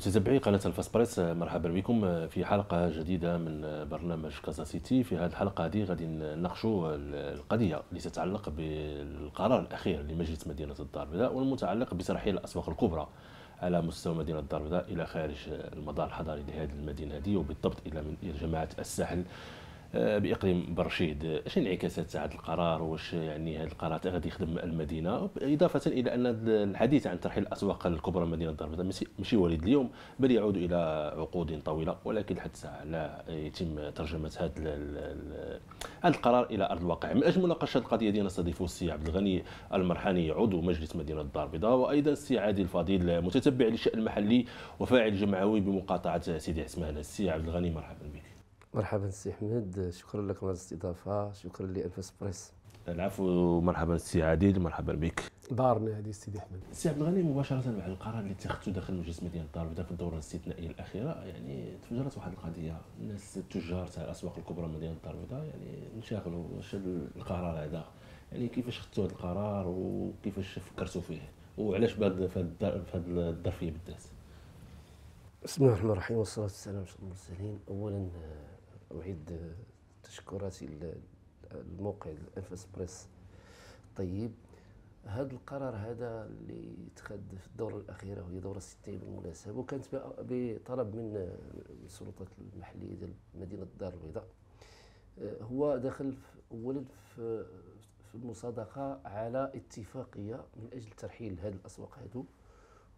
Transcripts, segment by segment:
متتبعي قناة الفاسبريس مرحبا بكم في حلقة جديدة من برنامج كازا سيتي في هذه الحلقة هذه غادي نناقشوا القضية اللي تتعلق بالقرار الأخير لمجلس مدينة الدار البيضاء والمتعلق بترحيل الأسواق الكبرى على مستوى مدينة الدار البيضاء إلى خارج المدار الحضاري لهذه المدينة هذه وبالضبط إلى من جماعة الساحل آه، باقليم برشيد اش انعكاسات هذا القرار واش يعني هذا القرار غادي يخدم المدينه اضافه الى ان الحديث عن ترحيل الاسواق الكبرى مدينه الدار البيضاء ماشي وليد اليوم بل يعود الى عقود طويله ولكن لحد الساعه لا يتم ترجمه هذا هذا القرار الى ارض الواقع من اجل مناقشه القضيه ديالنا نستضيف السي عبد الغني المرحاني عضو مجلس مدينه الدار البيضاء وايضا السي عادل الفضيل متتبع للشان المحلي وفاعل جمعوي بمقاطعه سيدي عثمان السي عبد الغني مرحبا بك مرحبا سي احمد شكرا لكم على الاستضافه شكرا لانفاس بريس العفو مرحبا سي عديد مرحبا بك دارنا هذه سيدي احمد سي عبد الغني مباشره مع القرار اللي اتخذته داخل المجلس المدني الضارب في الدوره الاستثنائيه الاخيره يعني تفجرت واحد القضيه الناس التجار تاع الاسواق الكبرى مدينه الدار البيضاء يعني انشغلوا واش القرار هذا يعني كيفاش خدتوا هذا القرار وكيفاش فكرتوا فيه وعلاش بعد في هذه الظرفيه بالذات بسم الله الرحمن الرحيم والصلاه والسلام على المرسلين اولا أعيد تشكراتي الموقع الانفس بريس الطيب هذا القرار هذا اللي تخد في الدورة الأخيرة وهي دورة ستين بالمناسبة وكانت بطلب من السلطات المحلية ديال مدينة الدار البيضاء آه، هو دخل أولا في المصادقة على اتفاقية من أجل ترحيل هذه الأسواق هذو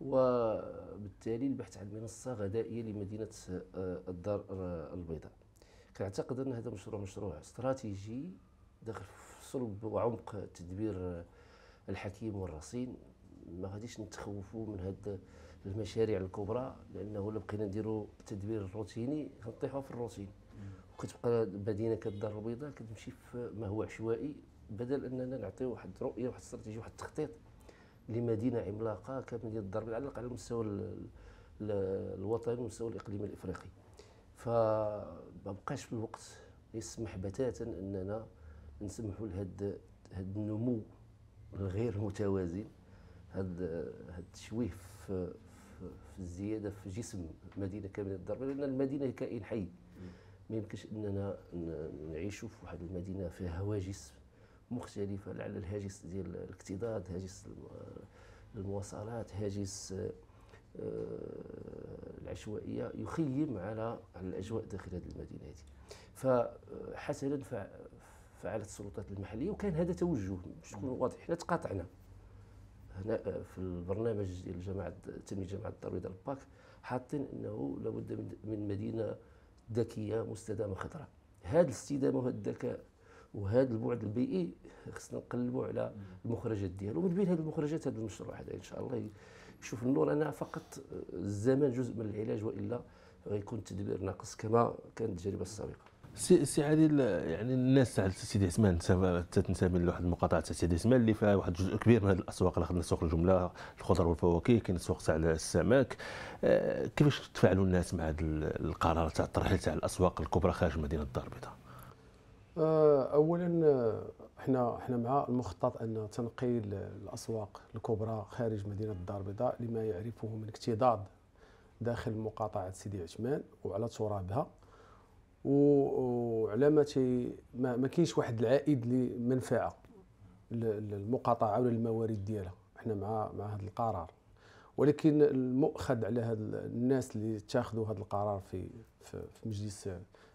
وبالتالي البحث عن منصة غذائية لمدينة آه، الدار البيضاء كنعتقد ان هذا مشروع مشروع استراتيجي داخل في صلب وعمق تدبير الحكيم والرصين ما غاديش نتخوفوا من هاد المشاريع الكبرى لانه الا بقينا نديروا التدبير الروتيني غنطيحوا في الروتين وكتبقى المدينه كدار البيضاء كتمشي في ما هو عشوائي بدل اننا نعطيو واحد الرؤيه واحد الاستراتيجيه واحد التخطيط لمدينه عملاقه كمدينه الدار على الاقل على المستوى الوطني والمستوى الاقليمي الافريقي فما بقاش في الوقت يسمح بتاتا اننا نسمحوا لهذا هذا النمو الغير متوازن هذا التشويه في, في, في الزياده في جسم مدينه كامله الضربه لان المدينه كائن حي ما يمكنش اننا نعيشوا في واحد المدينه فيها هواجس مختلفه لعل الهاجس ديال الاكتظاظ هاجس المواصلات هاجس العشوائيه يخيم على على الاجواء داخل هذه المدينه هذه فحسنا فعلت السلطات المحليه وكان هذا توجه باش تكون واضح حنا تقاطعنا هنا في البرنامج ديال جماعه تنميه جماعه الدار البيضاء الباك حاطين انه لابد من مدينه ذكيه مستدامه خضراء هذا الاستدامه وهذا الذكاء وهذا البعد البيئي خصنا نقلبوا على المخرجات ديالو من بين هذه المخرجات هذا المشروع هذا ان شاء الله شوف النور انا فقط الزمن جزء من العلاج والا غيكون التدبير ناقص كما كانت التجربه السابقه سي سي عادل يعني الناس تاع سيدي عثمان من لواحد المقاطعه تاع سيدي عثمان اللي فيها واحد الجزء كبير من هذه الاسواق اللي خدنا سوق الجمله الخضر والفواكه كاين السوق تاع السمك آه، كيفاش تفاعلوا الناس مع هذا القرار تاع الترحيل تاع الاسواق الكبرى خارج مدينه الدار البيضاء آه، اولا آه، احنا احنا مع المخطط ان تنقي الاسواق الكبرى خارج مدينه الدار البيضاء لما يعرفه من اكتضاد داخل مقاطعه سيدي عثمان وعلى ترابها وعلى ما ما كاينش واحد العائد لمنفعه للمقاطعه ولا الموارد ديالها احنا مع مع هذا القرار ولكن المؤخذ على هاد الناس اللي اتخذوا هذا القرار في في مجلس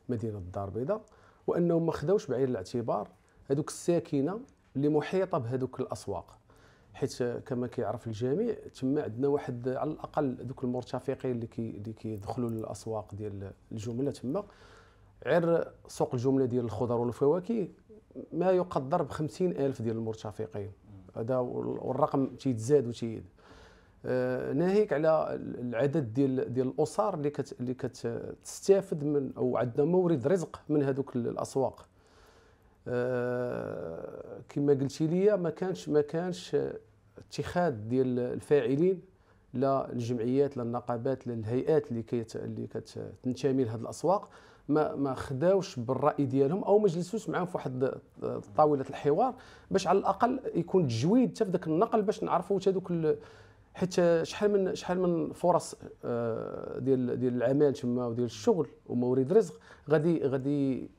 مدينه الدار البيضاء وانهم ما خداوش بعين الاعتبار هذوك الساكنه اللي محيطه بهذوك الاسواق حيت كما كيعرف الجميع تما عندنا واحد على الاقل ذوك المرتفقين اللي كي اللي كيدخلوا للاسواق ديال الجمله تما غير سوق الجمله ديال الخضر والفواكه ما يقدر ب ألف ديال المرتفقين هذا والرقم تيتزاد وتيزيد آه، ناهيك على العدد ديال ديال الاسر اللي كت اللي كتستافد من او عندنا مورد رزق من هذوك الاسواق آه، كما قلتي لي ما كانش ما كانش اتخاذ ديال الفاعلين لا الجمعيات لا النقابات لا الهيئات اللي كيت اللي كتنتمي لهذ الاسواق ما ما خداوش بالراي ديالهم او ما جلسوش معاهم في واحد طاوله الحوار باش على الاقل يكون تجويد حتى في ذاك النقل باش نعرفوا حتى دوك حيت شحال من شحال من فرص آه، ديال ديال العمل تما وديال الشغل وموارد رزق غادي غادي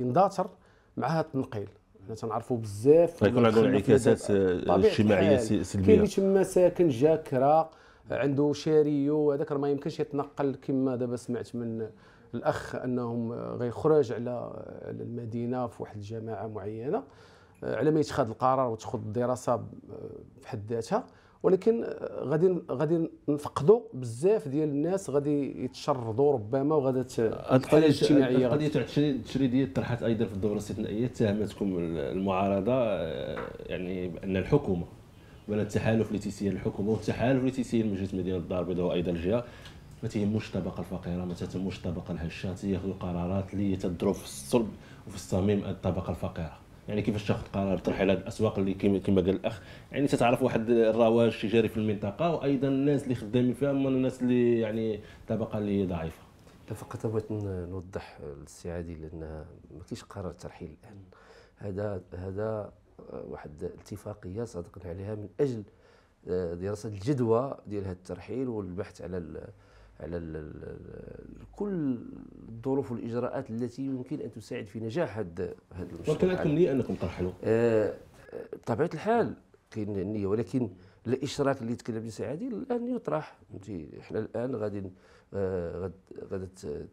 ينداثر مع هذا التنقيل حنا تنعرفوا بزاف غيكون عنده انعكاسات اجتماعيه سلبيه كاين اللي تما ساكن جا كرا عنده شاريو هذاك ما يمكنش يتنقل كما دابا سمعت من الاخ انهم غيخرج على المدينه في واحد الجماعه معينه آه، على ما يتخذ القرار وتخذ الدراسه في آه، حد ذاتها ولكن غادي غادي نفقدوا بزاف ديال الناس غادي يتشردوا ربما وغادي الحاله الاجتماعيه القضيه التشريديه طرحت ايضا في الدوره الاستثنائيه اتهمتكم المعارضه آه، يعني بان الحكومه بان التحالف اللي تيسير الحكومه والتحالف اللي تيسير مجلس مدينه الدار البيضاء وايضا الجهه ما تيهموش الطبقه الفقيره ما تهموش الطبقه الهشه تياخذوا قرارات اللي تضرب في الصلب وفي الصميم الطبقه الفقيره يعني كيفاش تاخذ قرار تروح على الاسواق اللي كما كما قال الاخ يعني تتعرف واحد الرواج التجاري في المنطقه وايضا الناس اللي خدامين فيها من الناس اللي يعني طبقه اللي ضعيفه فقط بغيت نوضح للسي عادل انها ما كاينش قرار ترحيل الان هذا هذا واحد اتفاقيه صادقنا عليها من اجل دراسه الجدوى ديال هذا الترحيل والبحث على على كل الظروف والاجراءات التي يمكن ان تساعد في نجاح هذا هذا المشروع لكم نيه انكم ترحلوا بطبيعه آه، الحال كاين النيه ولكن الاشراك اللي تكلم به سعادي الان يطرح فهمتي احنا الان غادي آه، غادي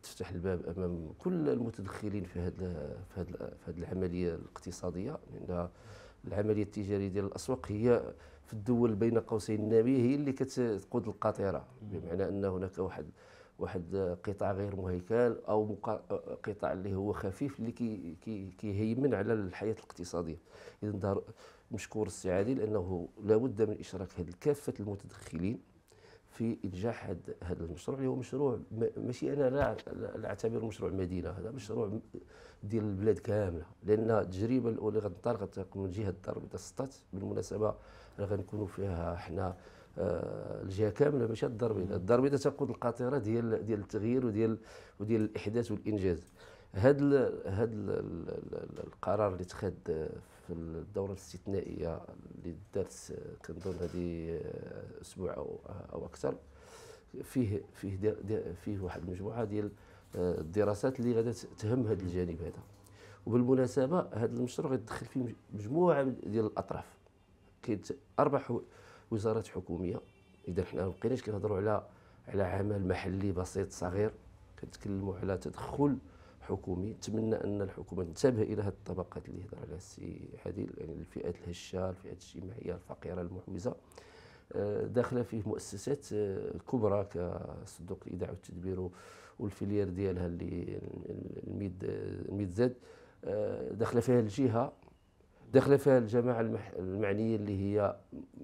تفتح الباب امام كل المتدخلين في هذا في هذا العمليه الاقتصاديه لان العمليه التجاريه ديال الاسواق هي في الدول بين قوسين الناميه هي اللي كتقود القاطره بمعنى ان هناك واحد واحد قطاع غير مهيكل او قطاع اللي هو خفيف اللي كي كي كيهيمن على الحياه الاقتصاديه اذا دار مشكور السعادي لانه لابد من اشراك هذه كافه المتدخلين في انجاح هذا المشروع اللي هو مشروع ماشي انا لا اعتبره مشروع مدينه هذا مشروع ديال البلاد كامله لان التجربه الاولى غتنطلق من جهه الدار البيضاء سطات بالمناسبه غنكونوا فيها حنا آه، الجهه كامله ماشي الدار البيضاء تقود القاطره ديال ديال التغيير وديال وديال الاحداث والانجاز هاد الـ هاد الـ القرار اللي تخد في الدوره الاستثنائيه اللي دارت كنظن هذه آه، اسبوع او او اكثر فيه فيه دي دي فيه واحد المجموعه ديال آه، الدراسات اللي غادا تهم هذا الجانب هذا وبالمناسبه هذا المشروع غيدخل فيه مجموعه ديال الاطراف كيت اربع وزارات حكوميه اذا حنا ما بقيناش كنهضروا على على عمل محلي بسيط صغير كنتكلموا على تدخل حكومي نتمنى ان الحكومه تنتبه الى هذه الطبقات اللي هضر عليها السي عادل يعني الفئات الهشه الفئات الاجتماعيه الفقيره المحوزه آه، داخله فيه مؤسسات آه، كبرى كصندوق الاذاعه والتدبير والفيليير ديالها اللي الميد آه، الميد زاد داخله فيها الجهه داخله فيها الجماعه المعنيه اللي هي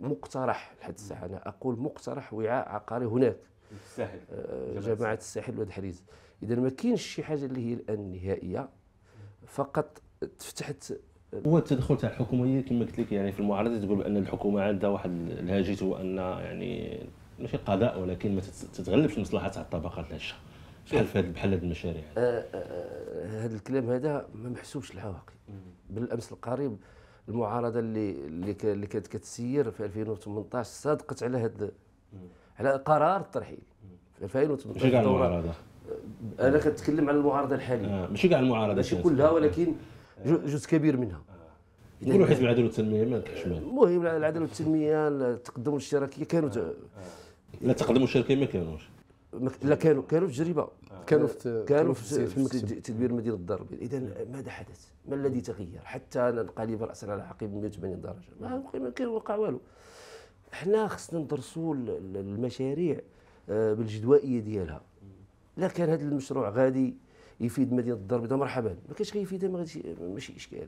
مقترح لحد الساعه انا اقول مقترح وعاء عقاري هناك الساحل آه، جماعه الساحل واد حريز اذا ما كاينش شي حاجه اللي هي الان نهائيه فقط تفتحت هو التدخل تاع الحكومه هي كما قلت لك يعني في المعارضه تقول بان الحكومه عندها واحد الهاجس هو ان يعني ماشي قضاء ولكن ما تتغلبش المصلحه تاع الطبقات الهشه بحال في هذه بحال هذه المشاريع هذا آه، آه، الكلام هذا ما محسوبش العواقب بالامس القريب المعارضه اللي اللي كانت كتسير في 2018 صادقت على هذا على قرار الترحيل في 2018 ماشي كاع المعارضه انا كنتكلم على المعارضه الحاليه آه. ماشي كاع المعارضه ماشي كلها ولكن آه. جزء كبير منها آه. كل حزب العدل والتنميه ما كتشمل المهم العدل والتنميه التقدم والاشتراكيه كانوا آه. آه. لا التقدم والاشتراكيه ما كانوش لا كانوا كانوا في تجربه آه. كانوا في كانوا في, في تدبير مدينه الدار اذا نعم. ماذا حدث؟ ما الذي تغير؟ حتى ننقلب راسنا على عقب 180 درجه ما ما كان وقع والو حنا خصنا ندرسوا المشاريع آه، بالجدوائيه ديالها لا كان هذا المشروع غادي يفيد مدينه الدار البيضاء مرحبا ما كانش غيفيدها ماشي اشكال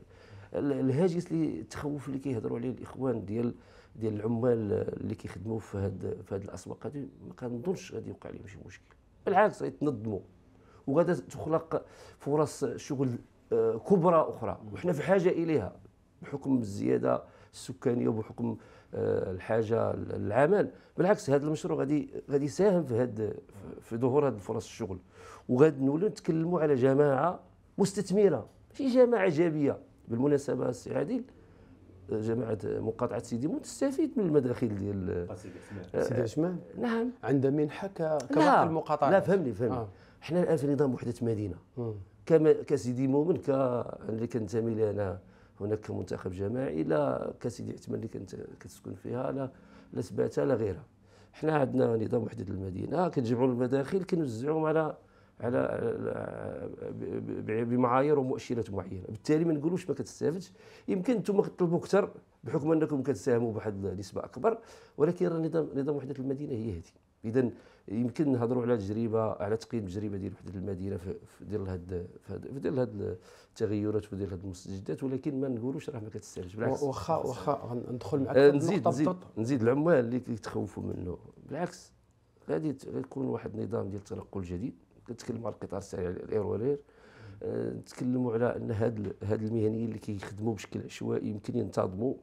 الهاجس اللي التخوف اللي كيهضروا عليه الاخوان ديال ديال العمال اللي كيخدموا في هاد في هاد الاسواق هذه ما كنظنش غادي يوقع لهم شي مشكل بالعكس غيتنظموا وغادا تخلق فرص شغل آه، كبرى اخرى وحنا في حاجه اليها بحكم الزياده السكانيه وبحكم آه، الحاجه العمل بالعكس هذا المشروع غادي غادي يساهم في هاد في ظهور هاد فرص الشغل وغادي نولوا نتكلموا على جماعه مستثمره ماشي جماعه جابيه بالمناسبه السي عادل آه، جماعه مقاطعه سيدي مون تستفيد من المداخل ديال آه، سيدي عثمان نعم عندها منحه كباقي المقاطعه لا فهمني فهمني آه. حنا الان في نظام وحده مدينه كما كسيدي مؤمن ك اللي كنتمي انا هناك منتخب جماعي لا كسيدي عثمان اللي كنت كتسكن فيها لا لا سباته لا غيرها حنا عندنا نظام وحده المدينه كنجمعوا المداخل كنوزعوهم على على بمعايير ومؤشرات معينه بالتالي ما نقولوش ما كتستافدش يمكن انتم تطلبوا اكثر بحكم انكم كتساهموا بواحد النسبه اكبر ولكن نظام نظام وحده المدينه هي هذه اذا يمكن نهضروا على تجربه على تقييم التجربه ديال وحده المدينه في ديال هاد في ديال هاد التغيرات وديال هاد المستجدات ولكن ما نقولوش راه ما كتستاهلش بالعكس واخا واخا ندخل معك آه، نزيد نزيد نزيد العمال اللي كيتخوفوا منه بالعكس غادي يكون واحد النظام ديال التنقل الجديد كنتكلموا على القطار السريع الايروالير آه، نتكلموا على ان هاد هاد المهنيين اللي كيخدموا بشكل عشوائي يمكن ينتظموا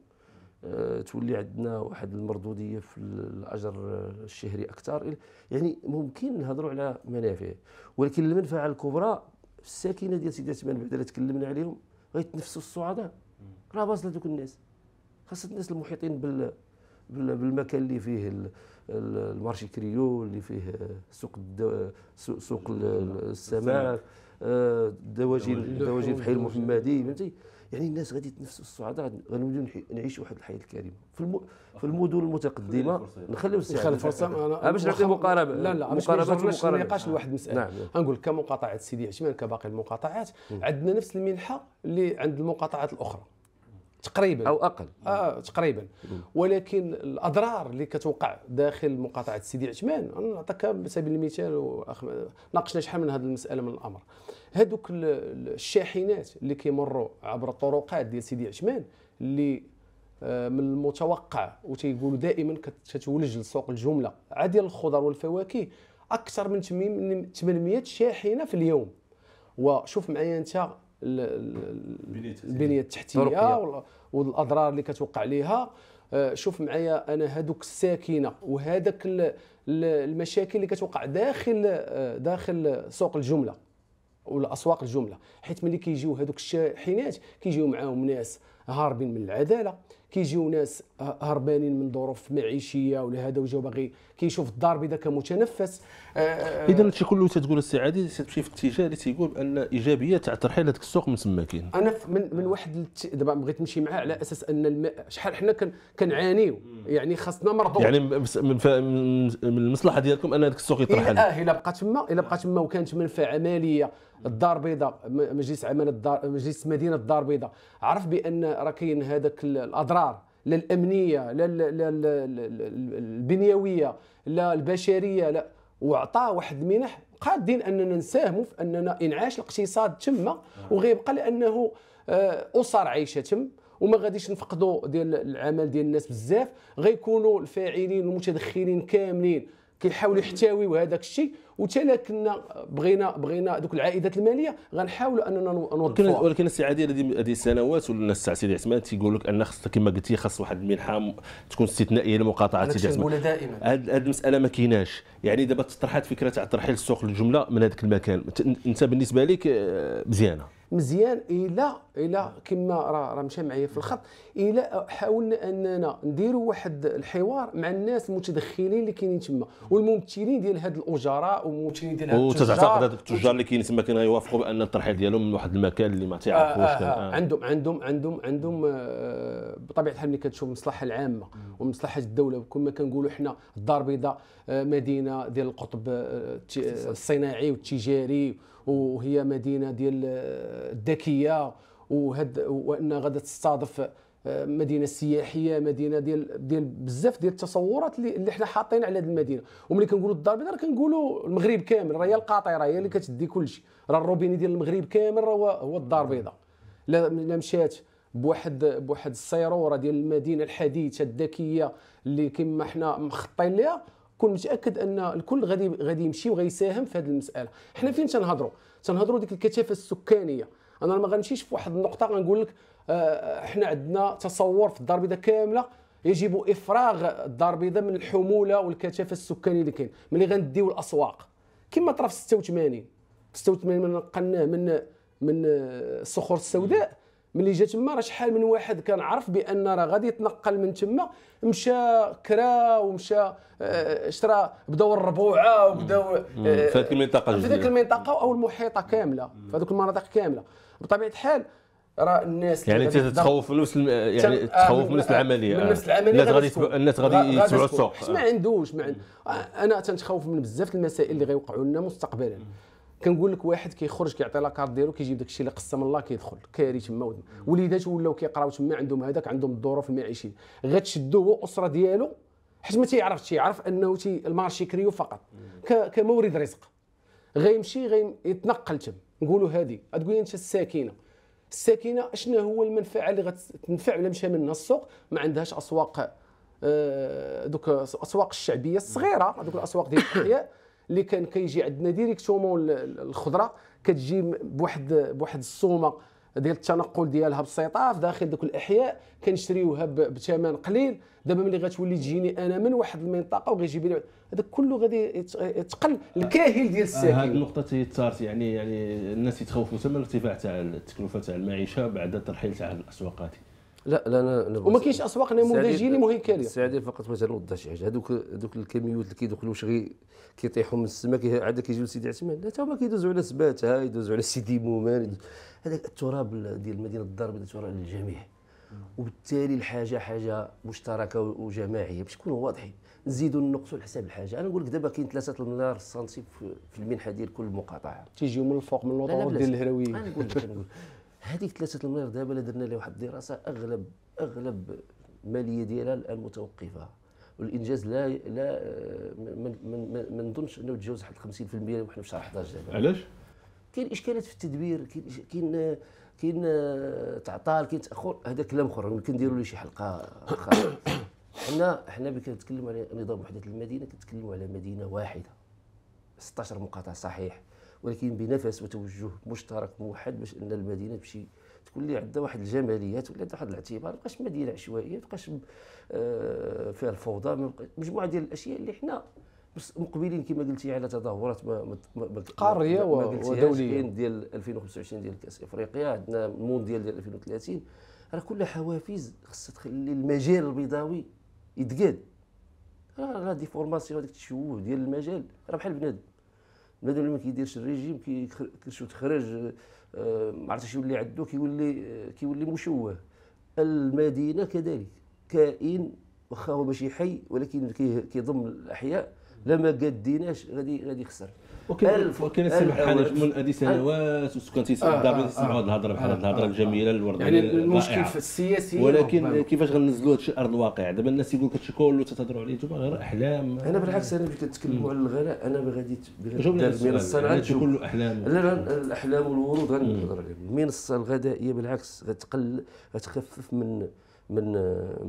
آه، تولي عندنا واحد المردوديه في الاجر آه، الشهري اكثر يعني ممكن نهضروا على منافع ولكن المنفعه الكبرى الساكنه ديال سيدي عثمان بعد اللي تكلمنا عليهم غيتنفسوا الصعداء راه واصله لذوك الناس خاصة الناس المحيطين بال بالمكان اللي فيه المارشي كريو اللي فيه آه، سوق الدو... سوق السماك الدواجن الدواجن في حي المحمدي فهمتي يعني الناس غادي يتنافسوا الصعداء غنوليو نعيشوا واحد الحياه الكريمه في المو... في المدن المتقدمه نخليو السعر نخلي الفرصه انا باش نعطي مقاربه لا لا مقاربه مقاربه نقاش لواحد المساله نعم. غنقول كمقاطعه سيدي عثمان كباقي المقاطعات عندنا نفس المنحه اللي عند المقاطعات الاخرى تقريبا او اقل اه تقريبا ولكن الاضرار اللي كتوقع داخل مقاطعه سيدي عثمان نعطيك على سبيل المثال ناقشنا شحال من هذه المساله من الامر هذوك الشاحنات اللي كيمروا عبر الطرقات ديال سيدي عثمان اللي آه، من المتوقع وتيقولوا دائما كتولج لسوق الجمله عادي الخضر والفواكه اكثر من 800 شاحنه في اليوم وشوف معايا انت البنيه التحتيه والاضرار اللي كتوقع ليها آه، شوف معايا انا هذوك الساكنه وهذاك المشاكل اللي كتوقع داخل آه، داخل سوق الجمله ولا اسواق الجمله حيت ملي كيجيو هذوك الشاحنات كيجيو معاهم ناس هاربين من العداله كيجيو ناس هربانين من ظروف معيشيه ولا هذا وجاو باغي كيشوف الدار بدا كمتنفس اذا آه، آه، هادشي كله تتقول السي عادي تمشي في اتجاه اللي تيقول بان ايجابيه تاع ترحيل هذاك السوق من تما كاين انا من من واحد دابا بغيت نمشي معاه على اساس ان الماء شحال حنا كنعانيو يعني خاصنا مرضو يعني من, من المصلحه ديالكم ان هذاك السوق يترحل اه الا بقى تما الا بقى تما وكانت منفعه ماليه الدار البيضاء مجلس عمل الدار مجلس مدينه الدار البيضاء عرف بان راه كاين هذاك الاضرار لا الامنيه لا البنيويه لا البشريه لا وعطى واحد المنح قادين اننا نساهموا في اننا انعاش الاقتصاد تما نعم. وغيبقى لانه آه، اسر عايشه تم وما غاديش نفقدوا ديال العمل ديال الناس بزاف غيكونوا الفاعلين والمتدخلين كاملين كيحاولوا يحتويو هذاك الشيء كنا بغينا بغينا دوك العائدات الماليه غنحاولوا اننا نوظفوها ولكن السي عادل هذه السنوات والناس تاع سيدي عثمان تيقول لك ان خص كما قلتي خاص واحد المنحه تكون استثنائيه لمقاطعه سيدي عثمان دائما هذه المساله ما كايناش يعني دابا تطرحات فكره تاع ترحيل السوق للجمله من هذاك المكان انت بالنسبه لك آه، مزيانه مزيان الا الى كما راه راه مشى معايا في الخط الا حاولنا اننا نديروا واحد الحوار مع الناس المتدخلين اللي كاينين تما والممثلين ديال هاد الاجراء والممثلين ديال هاد التجار وتعتقد هاد التجار اللي كاينين تما كانوا يوافقوا بان الترحيل ديالهم من واحد المكان اللي ما آه، تيعرفوش آه, آه, آه, آه. عندهم عندهم عندهم عندهم آه بطبيعه الحال ملي كتشوف المصلحه العامه ومصلحه الدوله كما كنقولوا حنا الدار البيضاء آه مدينه ديال القطب آه، الصناعي والتجاري وهي مدينه ديال آه، الذكيه وهد وان غدا تستضاف آه، مدينه سياحيه مدينه ديال ديال بزاف ديال التصورات اللي, اللي حنا حاطين على هذه المدينه وملي كنقولوا الدار البيضاء راه كنقولوا المغرب كامل راه هي القاطره هي اللي كتدي كل شيء راه الروبيني ديال المغرب كامل راه هو الدار البيضاء لا مشات بواحد بواحد السيروره ديال المدينه الحديثه الذكيه اللي كما حنا مخطين ليها كون متاكد ان الكل غادي غادي يمشي وغيساهم في هذه المساله حنا فين تنهضروا تنهضروا ديك الكثافه السكانيه انا ما غنمشيش في واحد النقطه غنقول لك آه، حنا عندنا تصور في الدار البيضاء كامله يجب افراغ الدار البيضاء من الحموله والكثافه السكانيه اللي كاين ملي غنديو الاسواق كما طرا في 86 86 من نقلناه من من الصخور السوداء ملي جا تما راه شحال من واحد كان عارف بان راه غادي يتنقل من تما مشى كرا ومشى آه، اشترى بداو الربوعه وبداو آه، في هذيك المنطقه في هذيك المنطقه او المحيطه كامله في هذوك المناطق كامله بطبيعه الحال راه الناس يعني انت تتخوف من نفس يعني آه، تخوف من نفس العمليه من نفس العمليه الناس غادي الناس غادي يتبعوا السوق ما عندوش ما عند... انا تنتخوف من بزاف المسائل اللي غيوقعوا لنا مستقبلا كنقول لك واحد كيخرج كيعطي لاكارت ديالو كيجيب داك الشيء اللي قسم الله كيدخل كارثه تما ودن ولاو كيقراو تما عندهم هذاك عندهم الظروف المعيشيه غتشدو هو الاسره ديالو حيت ما تيعرفش يعرف انه تي المارشي كريو فقط كمورد رزق غيمشي غيتنقل تم نقولوا هذه تقول انت الساكنه الساكنه شنو هو المنفعه اللي غتنفع ولا مشى منها السوق ما عندهاش اسواق آه، دوك الاسواق الشعبيه الصغيره دوك الاسواق ديال الاحياء اللي كان كيجي عندنا ديريكتومون الخضره كتجي بواحد بواحد الصومه ديال التنقل ديالها في داخل ذوك الاحياء كنشريوها بثمن قليل دابا ملي غتولي تجيني انا من واحد المنطقه وغيجيب لي هذا كله غادي يتقل الكاهل ديال آه، الساكن هذه النقطه تيثارت يعني يعني الناس يتخوفوا تما ارتفاع تاع التكلفه تاع المعيشه بعد ترحيل تاع الاسواق هذه لا لا انا وما كاينش اسواق نموذجيه اللي مهيكله سعدي فقط باش نوضح شي حاجه هذوك هذوك الكاميوات اللي كيدخلوا غير كيطيحوا من السماء عاد كيجيو سيدي عثمان لا تا هما كيدوزوا على سبات ها يدوزوا على سيدي مومان هذاك التراب ديال مدينه الدار بدا تراب للجميع وبالتالي الحاجه حاجه مشتركه وجماعيه باش نكونوا واضحين نزيدوا نقصوا حساب الحاجه انا نقول لك دابا كاين 3 المليار سنتيم في المنحه ديال كل مقاطعه تيجيو من الفوق من الوطن ديال الهراويين انا نقول لك هذيك ثلاثه المليار دابا اللي درنا لها واحد الدراسه اغلب اغلب الماليه ديالها الان متوقفه والانجاز لا لا آه، ما نظنش انه تجاوز واحد 50% وحنا في شهر 11 دابا علاش؟ كاين اشكالات في التدبير كاين كاين كاين آه، تعطال كاين تاخر هذا كلام اخر يمكن يعني نديروا له شي حلقه اخرى حنا حنا ملي كنتكلموا على نظام وحده المدينه كنتكلموا على مدينه واحده 16 مقاطعه صحيح ولكن بنفس وتوجه مشترك موحد باش ان المدينه تمشي تكون اللي عندها واحد الجماليات ولا عندها واحد الاعتبار ما مدينه عشوائيه ما بقاش آه، فيها الفوضى مجموعه ديال الاشياء اللي حنا مقبلين كما قلتي على تظاهرات قاريه ودوليه كاين ديال 2025 ديال كاس افريقيا عندنا المونديال ديال 2030 راه كلها حوافز خصها تخلي المجال البيضاوي يتقاد راه دي فورماسيون هذاك التشوه ديال المجال راه بحال بنادم المدني اللي ما كيديرش الريجيم كيشوف تخرج آه، ما عرفتش اللي عنده كيولي آه، كيولي مشوه المدينه كذلك كائن واخا هو ماشي حي ولكن كيضم الاحياء لما قديناش غادي غادي يخسر ولكن السي من هذه سنوات وسكان تيسمعوا آه، آه، تيسمعوا هذه الهضره بحال هذه الهضره الجميله آه، الورديه يعني المشكل في السياسي ولكن كيفاش غنزلوا هذا الشيء ارض الواقع دابا الناس يقول لك هادشي كله تتهضروا عليه انتم غير احلام انا بالعكس انا ملي كنتكلموا على الغلاء انا غادي من الصنعه كله احلام لا لا الاحلام والورود غنهضر عليهم المنصه الغذائيه بالعكس غتقل غتخفف من من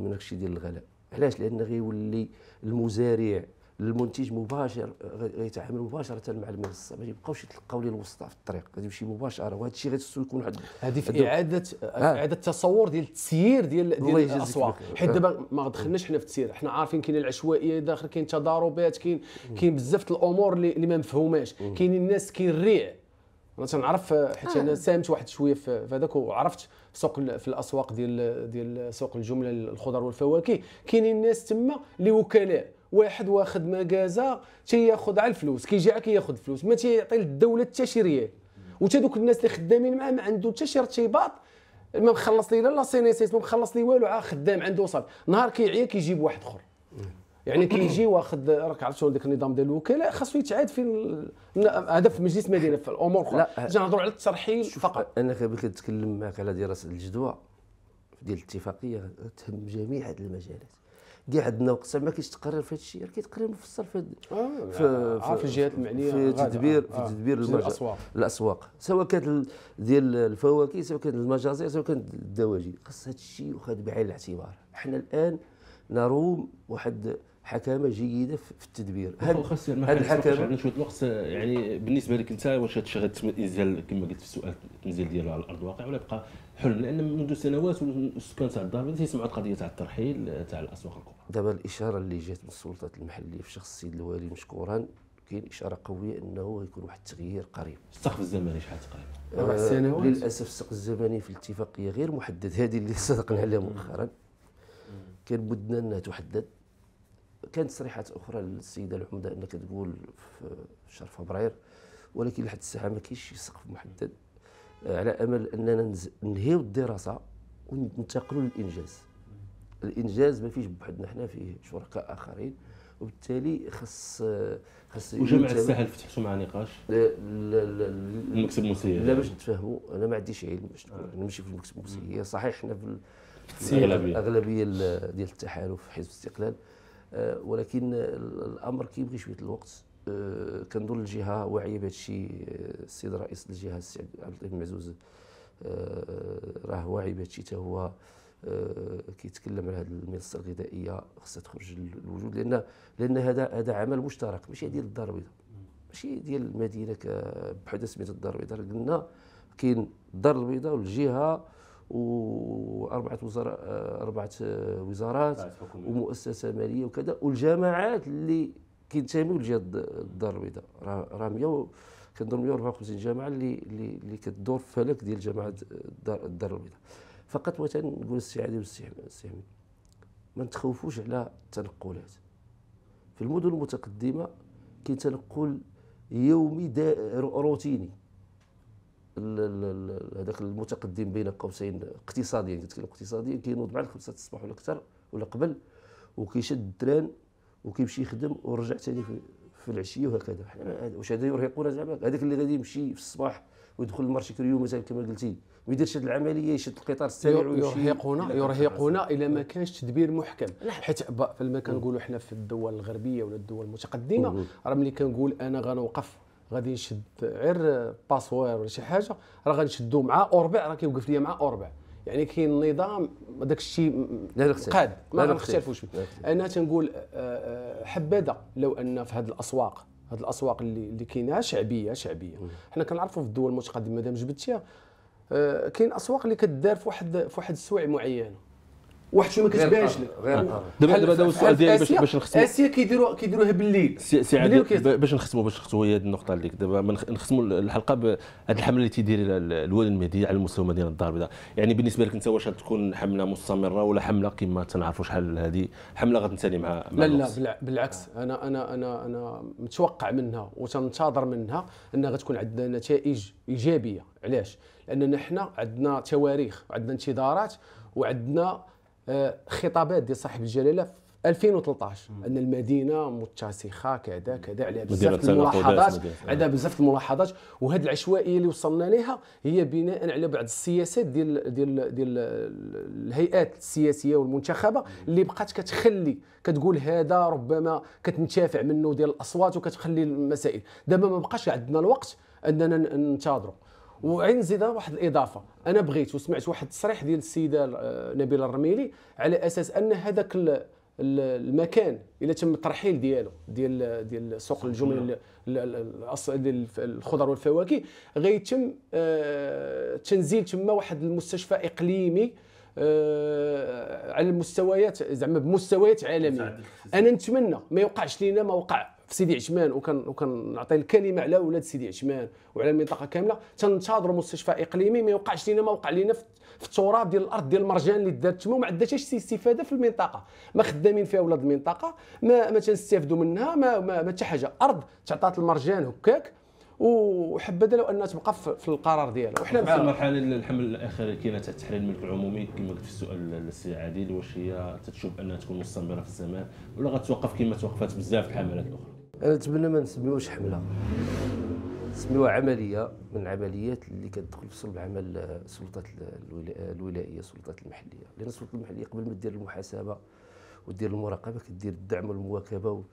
من هادشي ديال الغلاء علاش لان غيولي المزارع المنتج مباشر غيتعامل مباشره مع المنصه ما يبقاوش يتلقاو لي الوسطى في الطريق غادي يمشي مباشره وهذا الشيء غيتسو يكون واحد هذه في اعاده آه. اعاده تصور ديال التسيير ديال ديال الاسواق حيت آه. دابا ما دخلناش حنا في التسيير حنا عارفين كاين العشوائيه داخل كاين تضاربات كاين كاين بزاف الامور اللي ما مفهوماش كاين الناس الريع انا تنعرف حيت انا آه. ساهمت واحد شويه في هذاك وعرفت سوق في الاسواق ديال ديال سوق الجمله الخضر والفواكه كاينين الناس تما اللي وكلاء واحد واخد مكازا تياخذ على الفلوس كيجي كياخذ فلوس ما تيعطي للدوله حتى شي ريال وتا دوك الناس اللي خدامين معاه ما عنده حتى شي ارتباط ما مخلص لي لا لا سينيسيس ما مخلص لي والو عا خدام عنده وصل نهار كيعيا كيجيب واحد اخر يعني كيجي واخد راك عرفت شنو النظام ديال الوكلاء خاصو يتعاد في هدف مجلس المدينه في الامور الاخرى جا نهضروا على الترحيل فقط انا بغيت كنتكلم معك على دراسه الجدوى ديال الاتفاقيه تهم جميع هذه المجالات كدير عندنا النقص ما كاينش تقرير في هذا الشيء راه كيتقرير مفصل في آه يعني في في الجهات المعنيه في تدبير آه. في تدبير الاسواق الاسواق سواء كانت ديال الفواكه سواء كانت المجازر سواء كانت الدواجن خاص هذا الشيء يؤخذ بعين الاعتبار حنا الان نروم واحد حكامه جيده في التدبير هذا الحكامه يعني شويه الوقت يعني بالنسبه لك انت واش هذا الشيء غتنزل كما قلت في السؤال التنزيل ديالو على ارض الواقع ولا يبقى حلم لان منذ سنوات السكان تاع الدار تيسمعوا القضيه تاع الترحيل تاع الاسواق الكبرى دابا الاشاره اللي جات من السلطات المحليه في شخص السيد الوالي مشكورا كاين اشاره قويه انه يكون واحد التغيير قريب السقف الزمني شحال تقريبا آه سنوات للاسف السقف الزمني في الاتفاقيه غير محدد هذه اللي صدقنا عليها مؤخرا كان بدنا انها تحدد كانت تصريحات اخرى للسيده العمده انها كتقول في شهر فبراير ولكن لحد الساعه ما كاينش شي سقف محدد آه، على امل اننا ننهيو الدراسه وننتقلوا للانجاز الانجاز ما فيش بوحدنا حنا فيه شركاء اخرين وبالتالي خص خص وجمع الساحل فتحتوا مع نقاش المكتب الموسيقي لا باش نتفاهموا انا ما عنديش علم باش نمشي في المكتب الموسيقي صحيح حنا في الاغلبيه ديال التحالف حزب الاستقلال آه، ولكن الامر كيبغي شويه الوقت آه، كندور الجهه واعيه بهذا الشيء آه، السيد رئيس الجهه السي عبد اللطيف المعزوز راه واعي بهذا الشيء حتى هو كيتكلم على هذه المنصه الغذائيه خصها تخرج للوجود لان لان هذا هذا عمل مشترك ماشي ديال الدار البيضاء ماشي ديال المدينه بحدا سميتها الدار البيضاء قلنا كاين الدار البيضاء والجهه واربعه وزراء آه، اربعه آه، وزارات ومؤسسه ماليه وكذا والجماعات اللي كينتميو لجهه الدار البيضاء راه 100 كنظن 154 جماعه اللي اللي اللي في فلك ديال جماعه الدار الدار البيضاء فقط نقول وتنقول السعاده حميد ما نتخوفوش على التنقلات في المدن المتقدمه كاين تنقل يومي روتيني هذاك المتقدم بين قوسين اقتصاديا قلت لك اقتصاديا كينوض مع الخمسة الصباح ولا أكثر ولا قبل وكيشد الدران وكيمشي يخدم ورجع ثاني في, في العشيه وهكذا واش هذا يرهقنا زعما هذاك اللي غادي يمشي في الصباح ويدخل المارشي كريو مثلا كما قلتي ما يديرش هذه العمليه يشد القطار السريع ويمشي يرهقنا يرهقنا الى ما كانش تدبير محكم حيت فلما كنقولوا حنا في الدول الغربيه ولا الدول المتقدمه راه ملي كنقول انا غنوقف غادي نشد غير باسوير ولا شي حاجه راه غنشدو مع اوربع راه كيوقف ليا مع اوربع يعني كاين نظام داك الشيء قاد ما نختلفوش انا تنقول آه، آه، حبذا لو ان في هذه الاسواق هذه الاسواق اللي اللي كاينه شعبيه شعبيه حنا كنعرفوا في الدول المتقدمه مادام جبتيها آه، كاين اسواق اللي كدار في واحد في واحد السوع معينه واحد شويه ما كتبانش لك غير آه. دابا دابا هذا هو السؤال ديالي باش باش نختموا اسيا كيديروا كيديروها بالليل سي عادل باش نختموا باش نختموا هي هذه النقطه اللي دابا نختموا الحلقه بهذه الحمله اللي تيدير الوالد المهدي على مستوى مدينه الدار البيضاء يعني بالنسبه لك انت واش تكون حمله مستمره ولا حمله كما تنعرفوا شحال هذه حمله غتنتهي مع لا لا بالعكس انا انا انا انا متوقع منها وتنتظر منها انها غتكون عندنا نتائج ايجابيه علاش لاننا حنا عندنا تواريخ وعندنا انتظارات وعندنا آه، خطابات ديال صاحب الجلاله في 2013 ان المدينه متسخه كذا كذا عليها بزاف الملاحظات عندها بزاف الملاحظات وهذه العشوائيه اللي وصلنا لها هي بناء على بعض السياسات ديال ديال ديال الهيئات السياسيه والمنتخبه اللي بقات كتخلي كتقول هذا ربما كتنتفع منه ديال الاصوات وكتخلي المسائل دابا ما بقاش عندنا الوقت اننا ننتظروا وعين زيدها واحد الاضافه انا بغيت وسمعت واحد التصريح ديال السيده آه، نبيله الرميلي على اساس ان هذاك المكان الا تم الترحيل ديالو ديال ديال سوق الجمل الخضر والفواكه غيتم آه، تنزيل تما واحد المستشفى اقليمي آه، على المستويات زعما بمستويات عالميه انا نتمنى ما يوقعش لينا ما وقع في سيدي عثمان وكنعطي الكلمه على ولاد سيدي عثمان وعلى المنطقه كامله تنتظروا مستشفى اقليمي ما يوقعش لنا ما وقع لنا في التراب ديال الارض ديال المرجان اللي دارت تما وما عندهاش شي استفاده في المنطقه ما خدامين فيها ولاد المنطقه ما ما تنستافدوا منها ما ما, ما حاجه ارض تعطات المرجان هكاك وحبذا لو انها تبقى في القرار ديالها وحنا في المرحله الحمل الاخير كاين تحرير الملك العمومي كما قلت في السؤال السي عادل واش هي تتشوف انها تكون مستمره في الزمان ولا غتوقف كما توقفت بزاف الحملات الاخرى انا نتمنى ما نسميوهاش حمله نسميوها عمليه من العمليات اللي كتدخل في صلب عمل السلطات آه، الولائيه آه، السلطات المحليه لان السلطه المحليه قبل ما دير المحاسبه ودير المراقبه كدير الدعم والمواكبه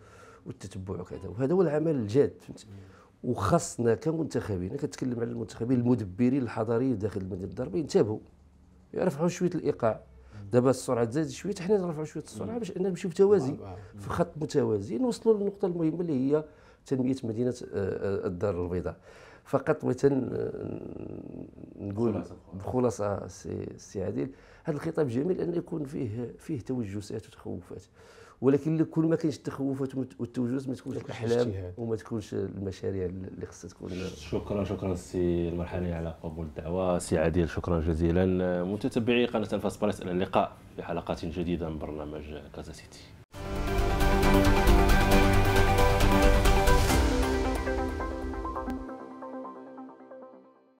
والتتبع وكذا وهذا هو العمل الجاد فهمت وخاصنا كمنتخبين انا كنتكلم على المنتخبين المدبرين الحضاريين داخل المدينه الضربه ينتبهوا يرفعوا شويه الايقاع دابا السرعه تزاد شويه حنا نرفعوا شويه السرعه باش اننا نمشيو بتوازي في خط متوازي نوصلوا للنقطه المهمه اللي هي تنميه مدينه آه، آه، الدار البيضاء فقط بغيت نقول بخلاصه سي عادل هذا الخطاب جميل ان يكون فيه فيه توجسات وتخوفات ولكن كل ما كاينش التخوفات والتوجس ما تكونش الاحلام وما تكونش المشاريع اللي خصها تكون شكرا شكرا سي المرحلي على قبول الدعوه سي عادل شكرا جزيلا متتبعي قناه الفاس باريس الى اللقاء في حلقات جديده من برنامج كازا سيتي